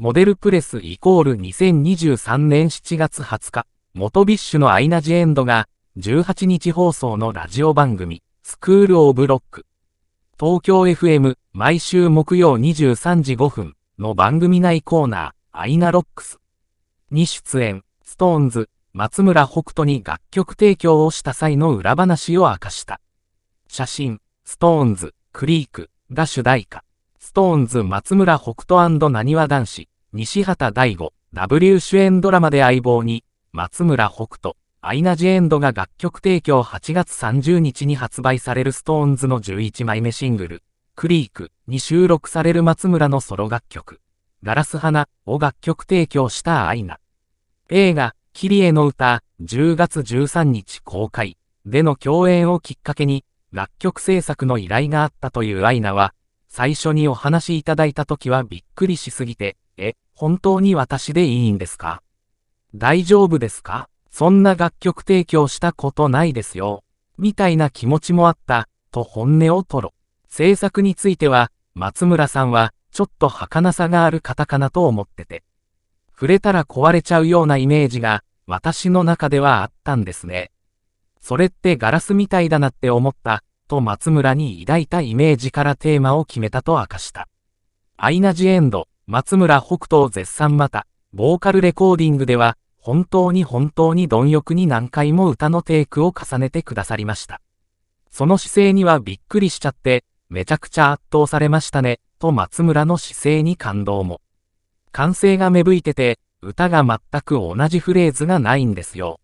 モデルプレスイコール2023年7月20日、元ビッシュのアイナ・ジ・エンドが、18日放送のラジオ番組、スクール・オブ・ロック。東京 FM、毎週木曜23時5分の番組内コーナー、アイナ・ロックス。に出演、ストーンズ、松村北斗に楽曲提供をした際の裏話を明かした。写真、ストーンズ、クリーク、が主題歌。ストーンズ松村北斗なにわ男子、西畑大吾、W 主演ドラマで相棒に、松村北斗、アイナ・ジ・エンドが楽曲提供8月30日に発売されるストーンズの11枚目シングル、クリークに収録される松村のソロ楽曲、ガラス花を楽曲提供したアイナ。映画、キリエの歌、10月13日公開での共演をきっかけに、楽曲制作の依頼があったというアイナは、最初にお話しいただいた時はびっくりしすぎて、本当に私でいいんですか大丈夫ですかそんな楽曲提供したことないですよ。みたいな気持ちもあった、と本音を吐露。制作については、松村さんは、ちょっと儚さがある方かなと思ってて。触れたら壊れちゃうようなイメージが、私の中ではあったんですね。それってガラスみたいだなって思った、と松村に抱いたイメージからテーマを決めたと明かした。アイナ・ジ・エンド、松村北斗絶賛また、ボーカルレコーディングでは、本当に本当に貪欲に何回も歌のテイクを重ねてくださりました。その姿勢にはびっくりしちゃって、めちゃくちゃ圧倒されましたね、と松村の姿勢に感動も。歓声が芽吹いてて、歌が全く同じフレーズがないんですよ。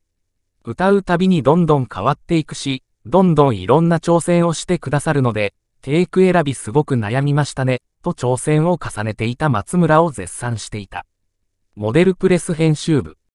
歌うたびにどんどん変わっていくし、どんどんいろんな挑戦をしてくださるので、テイク選びすごく悩みましたね、と挑戦を重ねていた松村を絶賛していた。モデルプレス編集部、